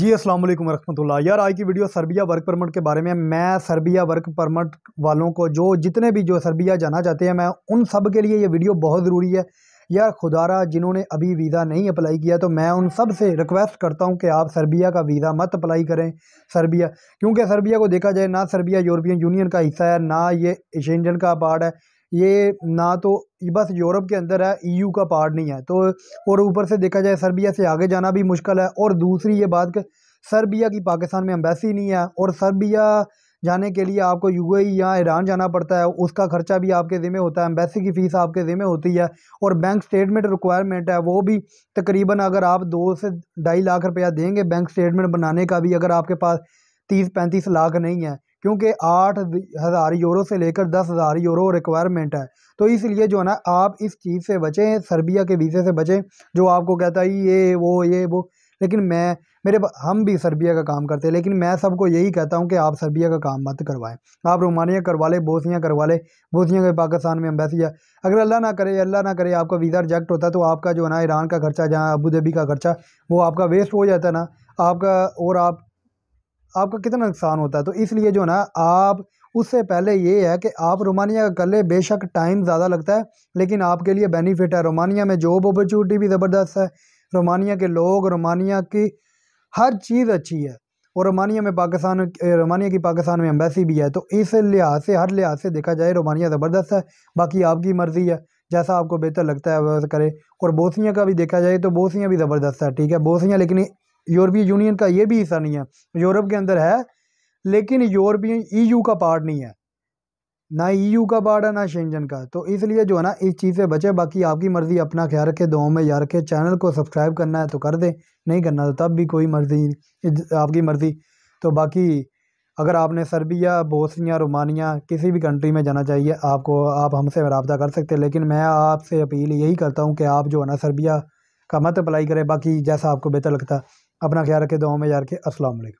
जी अस्सलाम वालेकुम रहमतुल्लाह यार आज की वीडियो सर्बिया वर्क परमिट के बारे में मैं सर्बिया वर्क परमिट वालों को जो जितने भी जो सर्बिया जाना चाहते हैं मैं उन सब के लिए ये वीडियो बहुत ज़रूरी है यार खुदारा जिन्होंने अभी वीज़ा नहीं अप्लाई किया तो मैं उन सब से रिक्वेस्ट करता हूँ कि आप सर्बिया का वीज़ा मत अप्लाई करें सर्बिया क्योंकि सर्बिया को देखा जाए ना सर्बिया यूरोपियन यूनियन का हिस्सा है ना ये शेंजन का पार्ट है ये ना तो बस यूरोप के अंदर है ईयू e का पार्ट नहीं है तो और ऊपर से देखा जाए सर्बिया से आगे जाना भी मुश्किल है और दूसरी ये बात कि सर्बिया की पाकिस्तान में अम्बेसी नहीं है और सर्बिया जाने के लिए आपको यूएई e या ईरान जाना पड़ता है उसका खर्चा भी आपके ज़िम्मे होता है अम्बेसी की फ़ीस आपके ज़िम्मे होती है और बैंक स्टेटमेंट रिक्वायरमेंट है वो भी तकरीबन अगर आप दो से ढाई लाख रुपया देंगे बैंक स्टेटमेंट बनाने का भी अगर आपके पास तीस पैंतीस लाख नहीं है क्योंकि आठ हज़ार यूरो से लेकर दस हज़ार यूरो रिक्वायरमेंट है तो इसलिए जो है ना आप इस चीज़ से बचें सर्बिया के वीज़े से बचें जो आपको कहता है ये वो ये वो लेकिन मैं मेरे हम भी सर्बिया का काम करते हैं लेकिन मैं सबको यही कहता हूँ कि आप सर्बिया का काम मत करवाएं आप रोमानिया करवा लें बोसियाँ करवा लें बोसिया के पाकिस्तान में अम्बैसी है अगर अल्लाह ना करे अल्लाह ना करे आपका वीज़ा रिजेक्ट होता है तो आपका जो है ना ईरान का खर्चा जहाँ अबू धाबी का खर्चा वो आपका वेस्ट हो जाता है ना आपका और आप आपका कितना नुकसान होता है तो इसलिए जो ना आप उससे पहले ये है कि आप रोमानिया का कर ले बेशक टाइम ज़्यादा लगता है लेकिन आपके लिए बेनिफिट है रोमानिया में जॉब अपॉर्चुनिटी भी ज़बरदस्त है रोमानिया के लोग रोमानिया की हर चीज़ अच्छी है और रोमानिया में पाकिस्तान रोमानिया की पाकिस्तान में एम्बेसी भी है तो इस लिहाज से हर लिहाज से देखा जाए रोमानिया ज़बरदस्त है बाकी आपकी मर्ज़ी है जैसा आपको बेहतर लगता है वैसा करें और बोसिया का भी देखा जाए तो बोसिया भी ज़बरदस्त है ठीक है बोसिया लेकिन यूरोपीय यूनियन का ये भी हिस्सा नहीं है यूरोप के अंदर है लेकिन यूरोपियन ईयू का पार्ट नहीं है ना ईयू का पार्ट है ना शेंजन का तो इसलिए जो है ना इस चीज़ से बचे बाकी आपकी मर्ज़ी अपना ख्याल रखे दो में यार के चैनल को सब्सक्राइब करना है तो कर दें नहीं करना तो तब भी कोई मर्ज़ी आपकी मर्ज़ी तो बाकी अगर आपने सर्बिया बोसनिया रोमानिया किसी भी कंट्री में जाना चाहिए आपको आप हमसे रबता कर सकते हैं लेकिन मैं आपसे अपील यही करता हूँ कि आप जो है ना सर्बिया का मत अप्लाई करें बाकी जैसा आपको बेहतर लगता अपना ख्याल रखें दुआओं में यार के असलम